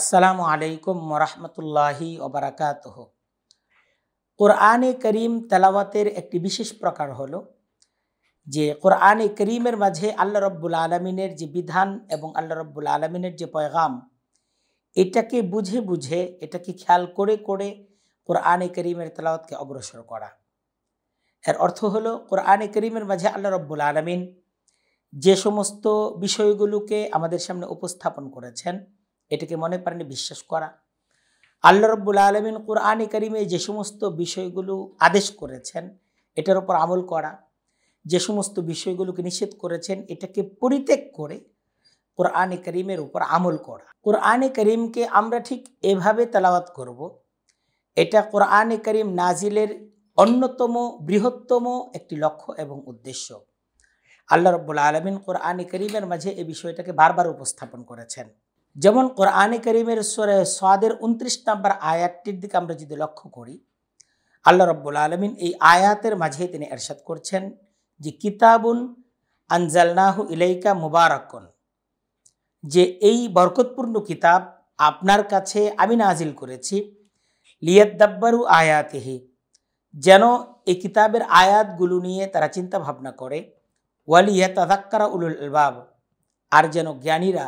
আসসালামু আলাইকুম মরহমতুল্লাহি ওবরাকাত কোরআনে করিম তেলাওয়াতের একটি বিশেষ প্রকার হল যে কোরআনে করিমের মাঝে আল্লাহ রব্বুল আলমিনের যে বিধান এবং আল্লাহ রব্বুল আলমিনের যে পয়গাম এটাকে বুঝে বুঝে এটাকে খেয়াল করে করে কোরআনে করিমের তেলাওয়াতকে অগ্রসর করা এর অর্থ হলো কোরআনে করিমের মাঝে আল্লাহ রব্বুল আলমিন যে সমস্ত বিষয়গুলোকে আমাদের সামনে উপস্থাপন করেছেন এটাকে মনে করেন বিশ্বাস করা আল্লাহ রব্বুল আলমিন কোরআন করিমে যে সমস্ত বিষয়গুলো আদেশ করেছেন এটার ওপর আমল করা যে সমস্ত বিষয়গুলোকে নিষেধ করেছেন এটাকে পরিত্যাগ করে কোরআনে করিমের উপর আমল করা কোরআনে করিমকে আমরা ঠিক এভাবে তালাওয়াত করব। এটা কোরআনে করিম নাজিলের অন্যতম বৃহত্তম একটি লক্ষ্য এবং উদ্দেশ্য আল্লাহ রব্বুল আলমিন কোরআনে করিমের মাঝে এ বিষয়টাকে বারবার উপস্থাপন করেছেন যেমন কোরআনে করিমের সোরে সাদের উনত্রিশ নম্বর আয়াতটির দিকে আমরা যদি লক্ষ্য করি আল্লাহ রব্বুল আলমিন এই আয়াতের মাঝে তিনি এরশাদ করছেন যে কিতাবুন আনজালনাহু ইলাইকা মুবারকন যে এই বরকতপূর্ণ কিতাব আপনার কাছে আমি নাজিল করেছি দাব্বারু আয়াতেহি যেন এই কিতাবের আয়াতগুলো নিয়ে তারা চিন্তা ভাবনা করে ওয়ালিয়া তাদাক্কারা উলুল আলবাব আর যেন জ্ঞানীরা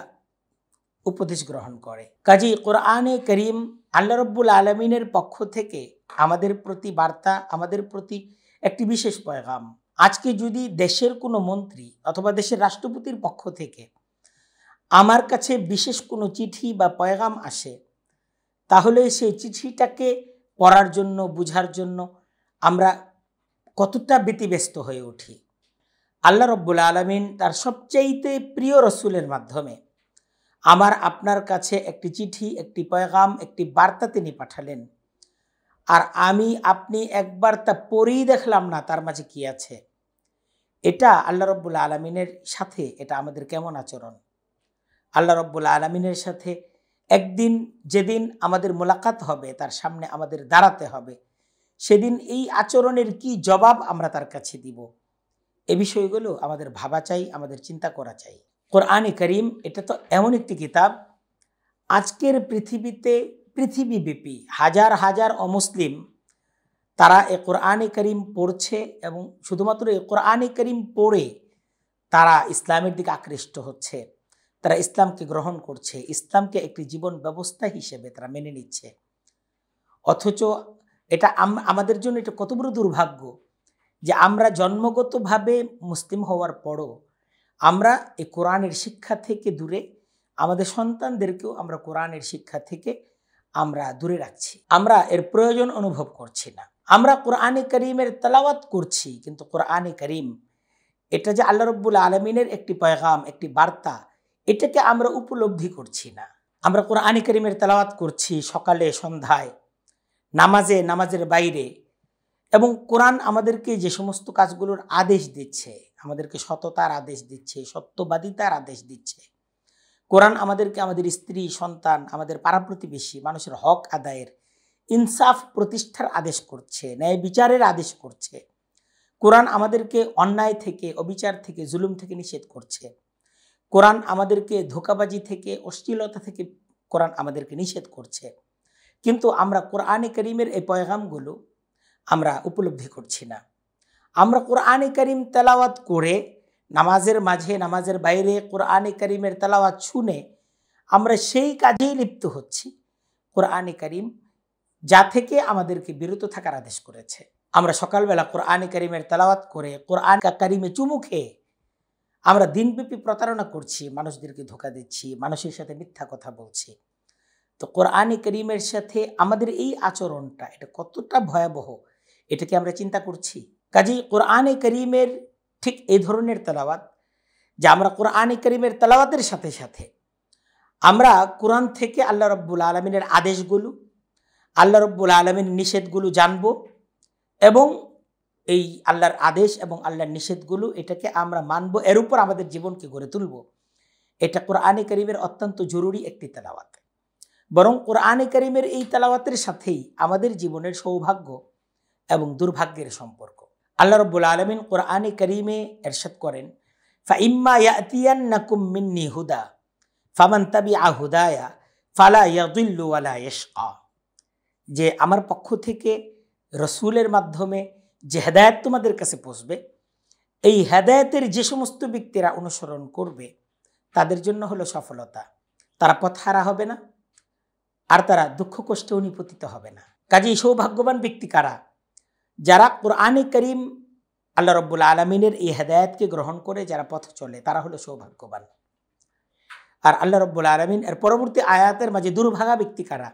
উপদেশ গ্রহণ করে কাজী কোরআনে করিম আল্লাহ রব্বুল আলমিনের পক্ষ থেকে আমাদের প্রতি বার্তা আমাদের প্রতি একটি বিশেষ পয়গাম আজকে যদি দেশের কোনো মন্ত্রী অথবা দেশের রাষ্ট্রপতির পক্ষ থেকে আমার কাছে বিশেষ কোনো চিঠি বা পয়গাম আসে তাহলে সেই চিঠিটাকে পড়ার জন্য বুঝার জন্য আমরা কতটা ব্যতিব্যস্ত হয়ে উঠি আল্লাহ রব্বুল আলমিন তার সবচাইতে প্রিয় রসুলের মাধ্যমে আমার আপনার কাছে একটি চিঠি একটি পয়গাম একটি বার্তা তিনি পাঠালেন আর আমি আপনি একবার তা পড়েই দেখলাম না তার মাঝে কি আছে এটা আল্লাহ রব্বুল্লা আলমিনের সাথে এটা আমাদের কেমন আচরণ আল্লাহ রব্বুল্লা আলমিনের সাথে একদিন যেদিন আমাদের মোলাকাত হবে তার সামনে আমাদের দাঁড়াতে হবে সেদিন এই আচরণের কি জবাব আমরা তার কাছে দিব এ বিষয়গুলো আমাদের ভাবা চাই আমাদের চিন্তা করা চাই কোরআনে করিম এটা তো এমন একটি কিতাব আজকের পৃথিবীতে পৃথিবীব্যাপী হাজার হাজার অমুসলিম তারা এ কোরআনে করিম পড়ছে এবং শুধুমাত্র এ কোরআনে করিম পড়ে তারা ইসলামের দিকে আকৃষ্ট হচ্ছে তারা ইসলামকে গ্রহণ করছে ইসলামকে একটি জীবন ব্যবস্থা হিসেবে তারা মেনে নিচ্ছে অথচ এটা আমাদের জন্য এটা কত বড় দুর্ভাগ্য যে আমরা জন্মগতভাবে মুসলিম হওয়ার পরও আমরা এই কোরআনের শিক্ষা থেকে দূরে আমাদের সন্তানদেরকেও আমরা কোরআনের শিক্ষা থেকে আমরা দূরে রাখছি আমরা এর প্রয়োজন অনুভব করছি না আমরা কোরআনে করিমের তালাওয়াত করছি কিন্তু কোরআনে করিম এটা যে আল্লাহ রব্বুল আলমিনের একটি পয়গাম একটি বার্তা এটাকে আমরা উপলব্ধি করছি না আমরা কোরআনে করিমের তালাওয়াত করছি সকালে সন্ধ্যায় নামাজে নামাজের বাইরে এবং কোরআন আমাদেরকে যে সমস্ত কাজগুলোর আদেশ দিচ্ছে আমাদেরকে সততার আদেশ দিচ্ছে সত্যবাদিতার আদেশ দিচ্ছে কোরআন আমাদেরকে আমাদের স্ত্রী সন্তান আমাদের পাড়া প্রতিবেশী মানুষের হক আদায়ের ইনসাফ প্রতিষ্ঠার আদেশ করছে ন্যায় বিচারের আদেশ করছে কোরআন আমাদেরকে অন্যায় থেকে অবিচার থেকে জুলুম থেকে নিষেধ করছে কোরআন আমাদেরকে ধোকাবাজি থেকে অশ্লীলতা থেকে কোরআন আমাদেরকে নিষেধ করছে কিন্তু আমরা কোরআনে করিমের এই পয়গামগুলো আমরা উপলব্ধি করছি না আমরা কোরআনে করিম তেলাওয়াত করে নামাজের মাঝে নামাজের বাইরে কোরআনে করিমের তেলাওয়াত শুনে আমরা সেই কাজেই লিপ্ত হচ্ছি কোরআনে করিম যা থেকে আমাদেরকে বিরত থাকার আদেশ করেছে আমরা সকালবেলা কোরআনে করিমের তেলাওয়াত করে কোরআন করিমে চুমু খেয়ে আমরা দিনব্যাপী প্রতারণা করছি মানুষদেরকে ধোকা দিচ্ছি মানুষের সাথে মিথ্যা কথা বলছি তো কোরআনে করিমের সাথে আমাদের এই আচরণটা এটা কতটা ভয়াবহ এটাকে আমরা চিন্তা করছি কাজী কোরআনে করিমের ঠিক এই ধরনের তেলাওয়াত যে আমরা কোরআনে করিমের তেলাওয়াতের সাথে সাথে আমরা কোরআন থেকে আল্লাহ রব্বুল আলমিনের আদেশগুলো আল্লাহ রব্বুল আলমিন নিষেধগুলো জানব এবং এই আল্লাহর আদেশ এবং আল্লাহর নিষেধগুলো এটাকে আমরা মানব এর উপর আমাদের জীবনকে গড়ে তুলব এটা কোরআনে করিমের অত্যন্ত জরুরি একটি তেলাওয়াত বরং কোরআনে করিমের এই তেলাওয়াতের সাথেই আমাদের জীবনের সৌভাগ্য এবং দুর্ভাগ্যের সম্পর্ক আল্লাহ রব্বুল আলমিন কোরআনে করিমে এরশাদ করেন ইম্মা ইয়াতিয়ান নাকুম মিন্নি হুদা ফামান তাবি আহুদায়া ফালা ইয়াদুল্লু আলা ইশকা যে আমার পক্ষ থেকে রসুলের মাধ্যমে যে হেদায়ত তোমাদের কাছে পৌঁছবে এই হেদায়তের যে সমস্ত ব্যক্তিরা অনুসরণ করবে তাদের জন্য হলো সফলতা তারা পথ হারা হবে না আর তারা দুঃখ কষ্টে নিপতিত হবে না কাজেই সৌভাগ্যবান ব্যক্তি কারা যারা কোরআনে করিম আল্লাহ রব্বুল আলমিনের এই হেদায়তকে গ্রহণ করে যারা পথ চলে তারা হলো সৌভাগ্যবান আর আল্লাহ রব্বুল আলমিন এর পরবর্তী আয়াতের মাঝে দুর্ভাগা ব্যক্তি কারা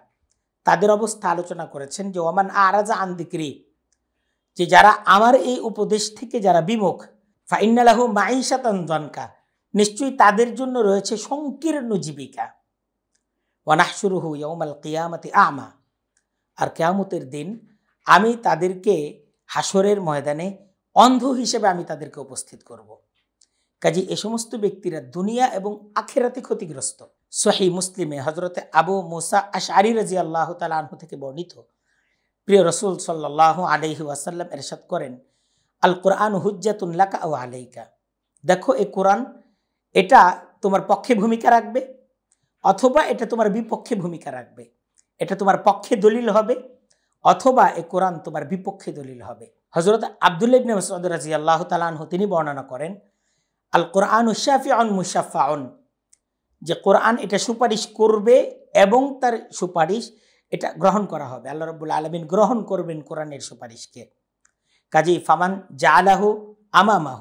তাদের অবস্থা আলোচনা করেছেন যে ওমান আরাজা আন্দিক্রি যে যারা আমার এই উপদেশ থেকে যারা বিমুখ ফাইনালাহু মাইশাতন তন্দনকা নিশ্চয়ই তাদের জন্য রয়েছে সংকীর্ণ জীবিকা ওয়ানাহসুরুহু ইয়মাল কিয়ামতি আমা আর কেয়ামতের দিন আমি তাদেরকে হাসরের ময়দানে অন্ধ হিসেবে আমি তাদেরকে উপস্থিত করব। কাজী এ সমস্ত ব্যক্তিরা দুনিয়া এবং আখেরাতে ক্ষতিগ্রস্ত সহি মুসলিমে হজরতে আবু মোসা আশারি রাজি আল্লাহ তালাহ থেকে বর্ণিত প্রিয় রসুল সাল্লাহ আলহি ওয়াসাল্লাম এরশাদ করেন আল কোরআন হুজ্জাতুল্লাকা ও আলাইকা দেখো এ কোরআন এটা তোমার পক্ষে ভূমিকা রাখবে অথবা এটা তোমার বিপক্ষে ভূমিকা রাখবে এটা তোমার পক্ষে দলিল হবে অথবা এ কোরআন তোমার বিপক্ষে দলিল হবে হজরত আবদুল্লা রাজি আল্লাহ তালাহ তিনি বর্ণনা করেন আল কোরআন উশাফি অন মুশাফা অন যে কোরআন এটা সুপারিশ করবে এবং তার সুপারিশ এটা গ্রহণ করা হবে আল্লাহ রব্বুল আলমিন গ্রহণ করবেন কোরআনের সুপারিশকে কাজী ফামান জা আলাহু আমামাহ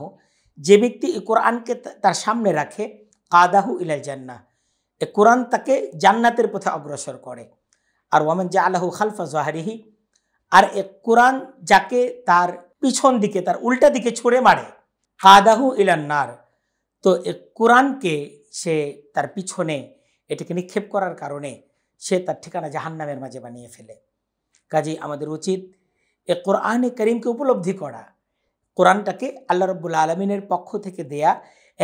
যে ব্যক্তি এই কোরআনকে তার সামনে রাখে কাদাহু ইলাল জান্না এ কোরআন তাকে জান্নাতের পথে অগ্রসর করে আর ওয়ামান জা আলাহু খালফা জাহারিহি আর এক কোরআন যাকে তার পিছন দিকে তার উল্টা দিকে ছুঁড়ে মারে হাদাহু ইলান্নার তো এক কোরআনকে সে তার পিছনে এটাকে নিক্ষেপ করার কারণে সে তার ঠিকানা জাহান্নামের মাঝে বানিয়ে ফেলে কাজেই আমাদের উচিত এ কোরআনে করিমকে উপলব্ধি করা কোরআনটাকে আল্লাহ রব্বুল আলমিনের পক্ষ থেকে দেয়া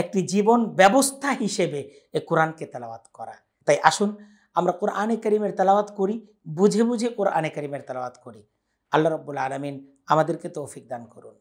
একটি জীবন ব্যবস্থা হিসেবে এ কোরআনকে তেলাওয়াত করা তাই আসুন আমরা কোরআনে করিমের তালাবাত করি বুঝে বুঝে কোরআনে করিমের তালাবাত করি আল্লাহ রব্বুল আলমিন আমাদেরকে তৌফিক দান করুন